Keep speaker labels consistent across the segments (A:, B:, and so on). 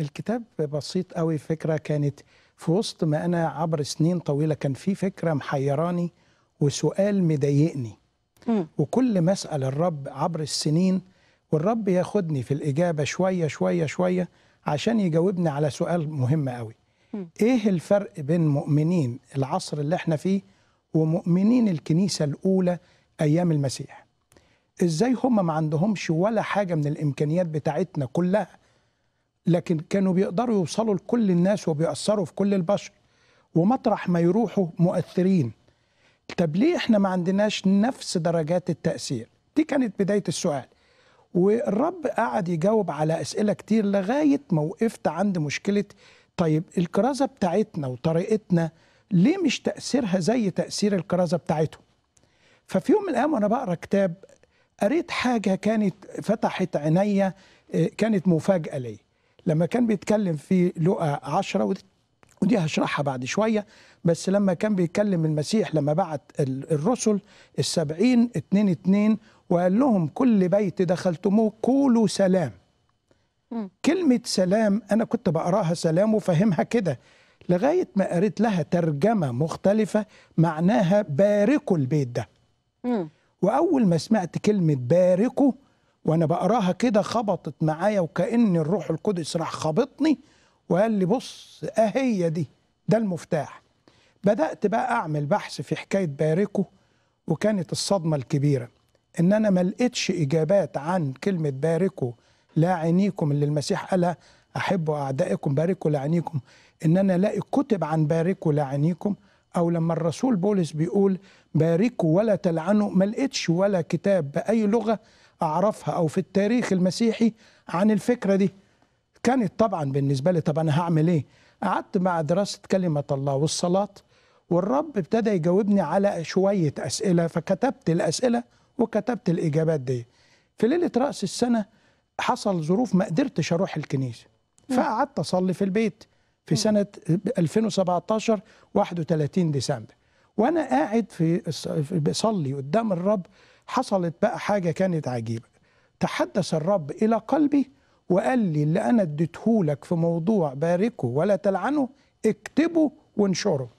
A: الكتاب بسيط قوي فكره كانت في وسط ما انا عبر سنين طويله كان في فكره محيراني وسؤال مضايقني وكل ما اسال الرب عبر السنين والرب ياخدني في الاجابه شويه شويه شويه عشان يجاوبني على سؤال مهم قوي ايه الفرق بين مؤمنين العصر اللي احنا فيه ومؤمنين الكنيسه الاولى ايام المسيح ازاي هم ما عندهمش ولا حاجه من الامكانيات بتاعتنا كلها لكن كانوا بيقدروا يوصلوا لكل الناس وبيأثروا في كل البشر ومطرح ما يروحوا مؤثرين طب ليه احنا ما عندناش نفس درجات التأثير دي كانت بداية السؤال والرب قعد يجاوب على أسئلة كتير لغاية ما وقفت عند مشكلة طيب الكرازة بتاعتنا وطريقتنا ليه مش تأثيرها زي تأثير الكرازة بتاعتهم ففي يوم من الأيام وأنا بقرأ كتاب قريت حاجة كانت فتحت عينيا آه، كانت مفاجأة لي لما كان بيتكلم في لقا 10 ودي هشرحها بعد شوية بس لما كان بيتكلم المسيح لما بعت الرسل السبعين اتنين اتنين وقال لهم كل بيت دخلتموه قولوا سلام كلمة سلام أنا كنت بقراها سلام وفهمها كده لغاية ما قريت لها ترجمة مختلفة معناها باركوا البيت ده وأول ما سمعت كلمة باركوا وانا بقراها كده خبطت معايا وكأن الروح القدس راح خبطني وقال لي بص اهي آه دي ده المفتاح بدأت بقى أعمل بحث في حكاية باركه وكانت الصدمة الكبيرة إن أنا ما لقيتش إجابات عن كلمة باركه لا عينيكم اللي المسيح قالها أحبوا أعدائكم باركوا لعينيكم إن أنا ألاقي كتب عن باركوا لعينيكم أو لما الرسول بولس بيقول باركوا ولا تلعنوا ما لقيتش ولا كتاب بأي لغة أعرفها أو في التاريخ المسيحي عن الفكرة دي كانت طبعا بالنسبة لي طب أنا هعمل إيه قعدت مع دراسة كلمة الله والصلاة والرب ابتدى يجاوبني على شوية أسئلة فكتبت الأسئلة وكتبت الإجابات دي في ليلة رأس السنة حصل ظروف ما قدرتش أروح الكنيسة فقعدت أصلي في البيت في سنه 2017 31 ديسمبر وانا قاعد في بصلي قدام الرب حصلت بقى حاجه كانت عجيبه تحدث الرب الى قلبي وقال لي اللي انا اديتهولك في موضوع باركه ولا تلعنه اكتبه وانشره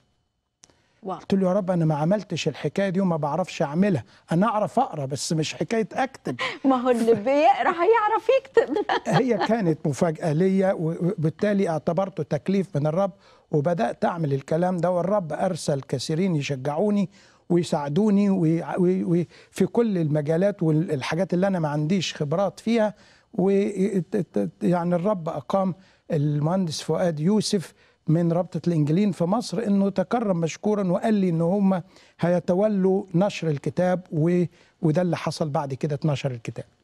A: واو. قلت له يا رب انا ما عملتش الحكايه دي وما بعرفش اعملها انا اعرف اقرا بس مش حكايه اكتب ما هو اللي بيقرا هيعرف يكتب هي كانت مفاجاه ليا وبالتالي اعتبرته تكليف من الرب وبدات اعمل الكلام ده والرب ارسل كثيرين يشجعوني ويساعدوني وفي كل المجالات والحاجات اللي انا ما عنديش خبرات فيها ويعني الرب اقام المهندس فؤاد يوسف من رابطة الإنجيلين في مصر أنه تكرم مشكورا وقال لي أن هم هيتولوا نشر الكتاب و... وده اللي حصل بعد كده نشر الكتاب